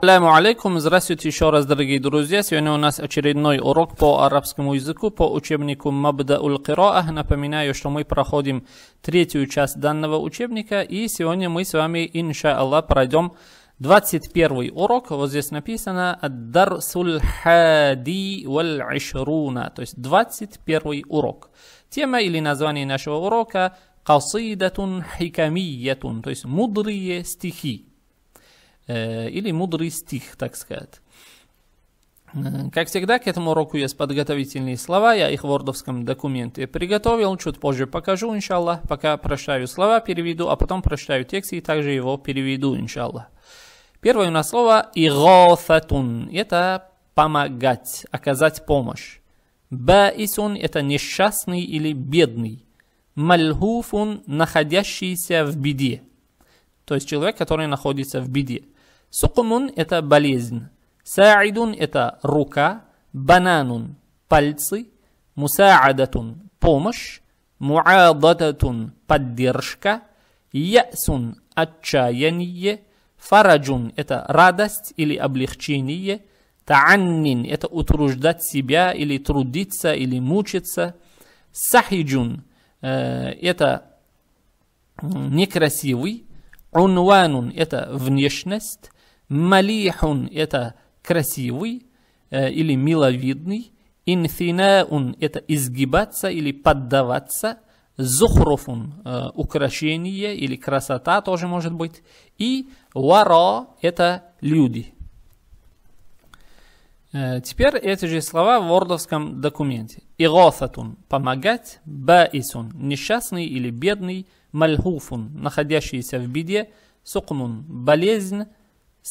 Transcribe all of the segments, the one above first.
Саламу алейкум, здравствуйте еще раз, дорогие друзья. Сегодня у нас очередной урок по арабскому языку, по учебнику Мабда уль -Кира'ах. Напоминаю, что мы проходим третью часть данного учебника, и сегодня мы с вами, инша Аллах, пройдем 21 урок. Вот здесь написано «Дар суль хади валь ишруна», то есть 21 урок. Тема или название нашего урока «Касидатун хикамиятун», то есть «Мудрые стихи». Э, или мудрый стих, так сказать. Э, как всегда, к этому уроку есть подготовительные слова, я их в вордовском документе приготовил, чуть позже покажу, иншаллах, пока прощаю слова, переведу, а потом прощаю текст и также его переведу, иншаллах. Первое у нас слово «игофатун» – это «помогать», «оказать помощь». «Баисун» – это «несчастный» или «бедный». «Мальхуфун» – «находящийся в беде», то есть человек, который находится в беде. Сукумун – это болезнь. Саидун – это рука. Бананун – пальцы. Мусаадатун – помощь. Муадататун – поддержка. Ясун – отчаяние. Фараджун – это радость или облегчение. Тааннин – это утруждать себя или трудиться или мучиться. Сахиджун э, – это некрасивый. Унванун – это внешность. Малихун – это красивый э, или миловидный. Инфинаун – это изгибаться или поддаваться. Зухруфун э, – украшение или красота тоже может быть. И вара – это люди. Э, теперь эти же слова в вордовском документе. Игофатун – помогать. Баисун – несчастный или бедный. Мальхуфун – находящийся в беде. Сукнун – болезнь.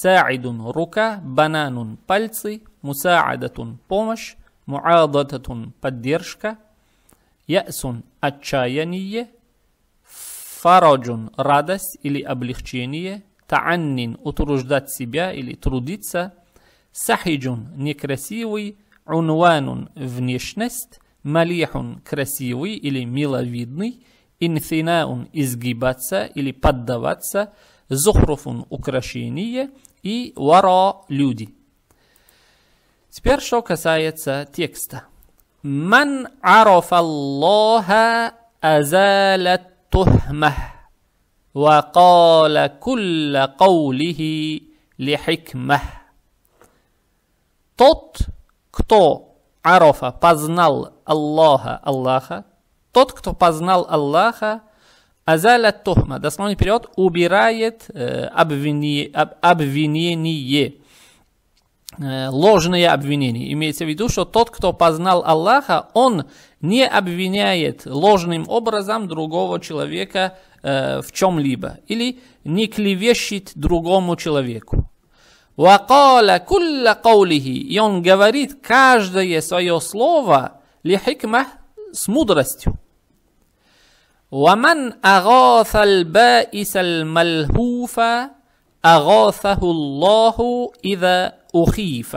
Саидун – рука, бананун – пальцы, мусаадатун – помощь, муадататун – поддержка, ясун – отчаяние, фараджун – радость или облегчение, тааннин – утруждать себя или трудиться, сахиджун – некрасивый, унванун – внешность, малихун – красивый или миловидный, инфинаун – изгибаться или поддаваться, зухруфун – украшение – и «Варо люди». Теперь, что касается текста. «Ман араф Аллаха азалат тухмах, ва кала кулла каулихи лихикмах». Тот, кто арафа познал Аллаха, Аллаха, тот, кто познал Аллаха, Азаля тухма. Дословный период убирает э, обвини, об, обвинение. Э, ложные обвинения. Имеется в виду, что тот, кто познал Аллаха, он не обвиняет ложным образом другого человека э, в чем-либо. Или не клевещет другому человеку. وقال كل قوله и он говорит каждое свое слово лихикма с мудростью. ومن أغاث البائس الملهوف أغاثه الله إذا أخيف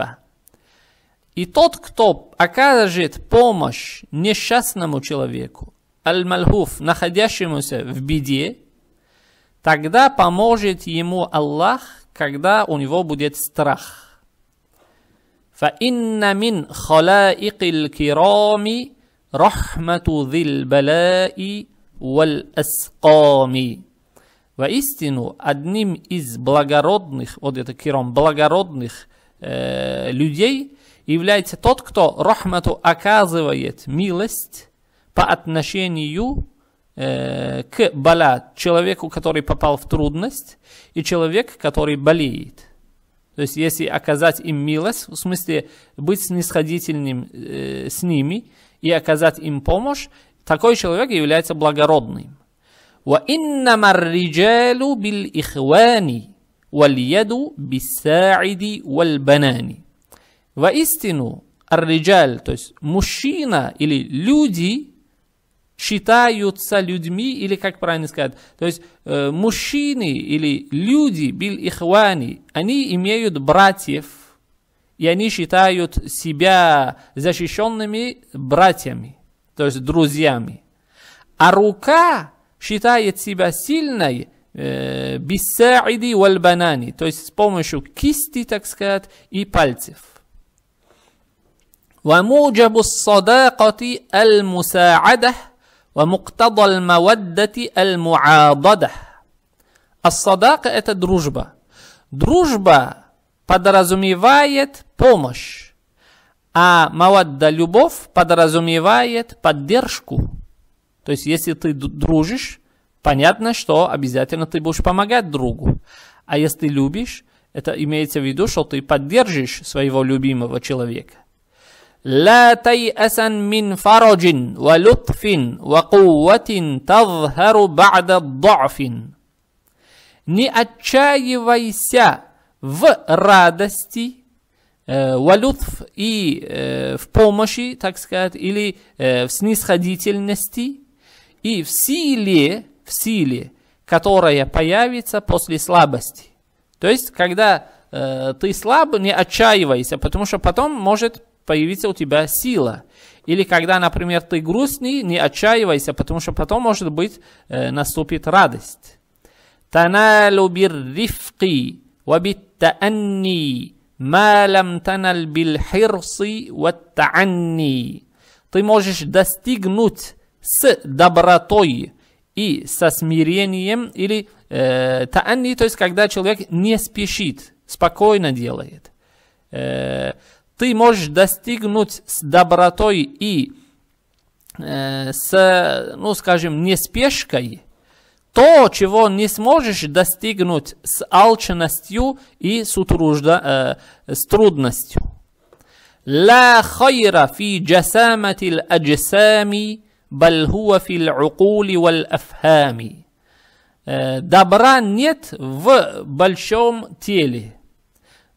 И тот, кто окажет помощь несчастному человеку, аль-мальхуф, находящемуся в беде, тогда поможет ему Аллах, когда у него будет страх. فإن من خلائق الكرام رحمة ذي البلاء валь-асками. Воистину, одним из благородных, вот это киром, благородных э, людей является тот, кто рахмату оказывает милость по отношению э, к бала, человеку, который попал в трудность, и человек, который болеет. То есть, если оказать им милость, в смысле быть снисходительным э, с ними и оказать им помощь, такой человек является благородным. وَإِنَّمَا الرِّجَالُ بِالْإِخْوَانِ وَالْيَدُ بِالسَّاعِدِ وَالْبَنَانِ Воистину, ар-риджаль, то есть мужчина или люди, считаются людьми, или как правильно сказать, то есть э, мужчины или люди, бил-ихвани, они имеют братьев, и они считают себя защищенными братьями. то есть друзьями. А рука считает себя сильной э, бисаиди вальбанани, то есть с помощью кисти, так сказать, и пальцев. وموجب الصداقة المساعدة ومقتضى المودة المعاضدة الصداقة это дружба. Дружба подразумевает помощь. А мавадда любовь подразумевает поддержку. То есть, если ты дружишь, понятно, что обязательно ты будешь помогать другу. А если любишь, это имеется в виду, что ты поддержишь своего любимого человека. لا تيأسا من فرج ولطف وقوة تظهر بعد ضعف Не отчаивайся в радости Э, валютф и э, в помощи, так сказать, или э, в снисходительности и в силе, в силе, которая появится после слабости. То есть, когда ты слаб, не отчаивайся, потому что потом может появиться у тебя сила. Или когда, например, ты грустный, не отчаивайся, потому что потом, может быть, наступит радость. Таналу биррифки, вабиттаанни, Ма лям таналь биль хирси ваттаанни. Ты можешь достигнуть с добротой и со смирением или э, таанни, то есть когда человек не спешит, спокойно делает. Э, ты можешь достигнуть с добротой и э, с, ну скажем, неспешкой то, чего не сможешь достигнуть с алчностью и с, утружда, э, с трудностью. لا خير في جسامة الأجسام بل هو في العقول والأفهام Добра нет в большом теле.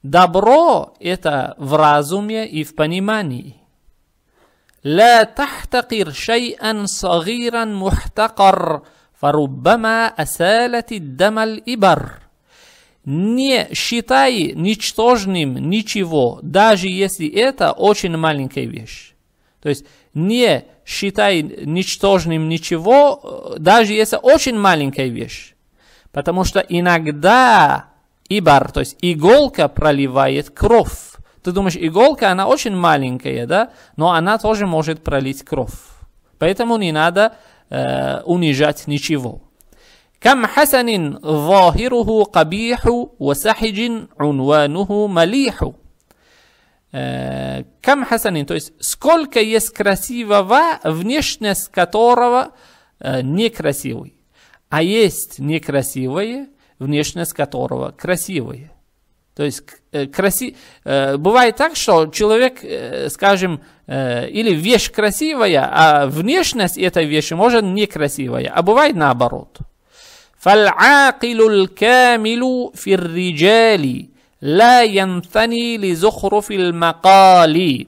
Добро – это в разуме и в понимании. لا تحتقر شيئا صغيرا محتقر Фаруббама асалати дамаль ибар. Не считай ничтожным ничего, даже если это очень маленькая вещь. То есть не считай ничтожным ничего, даже если очень маленькая вещь. Потому что иногда ибар, то есть иголка проливает кровь. Ты думаешь, иголка, она очень маленькая, да? Но она тоже может пролить кровь. Поэтому не надо أنجت نيشيفو كم حسن ظاهره قبيح وسحج عنوانه مليح كم حسن то есть сколько есть красивого внешность которого некрасивый а есть некрасивое внешность которого красивое То есть э, краси... Э, бывает так, что человек, э, скажем, или вещь красивая, а внешность этой вещи может некрасивая, а бывает наоборот. فالعاقل الكامل في الرجال لا ينثني لزخرف المقال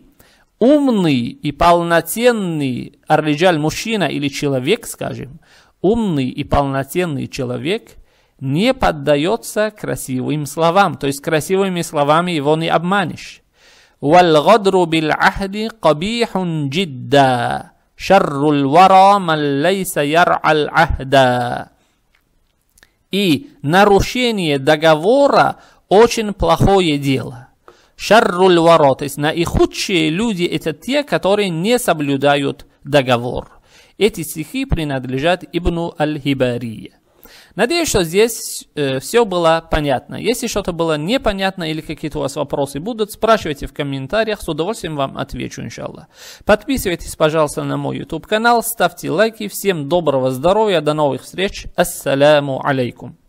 Умный и полнотенный, арриджаль мужчина или человек, скажем, умный и полнотенный человек – не поддается красивым словам. То есть красивыми словами его не обманешь. والغدر بالعهد قبيح جدا شر الورى من ليس يرعى العهد И нарушение договора очень плохое дело. Шарруль варо, то есть наихудшие люди это те, которые не соблюдают договор. Эти стихи принадлежат Ибну Аль-Хибария. Надеюсь, что здесь э, все было понятно. Если что-то было непонятно или какие-то у вас вопросы будут, спрашивайте в комментариях, с удовольствием вам отвечу, иншаллах. Подписывайтесь, пожалуйста, на мой YouTube канал, ставьте лайки. Всем доброго здоровья, до новых встреч. Ассаляму алейкум.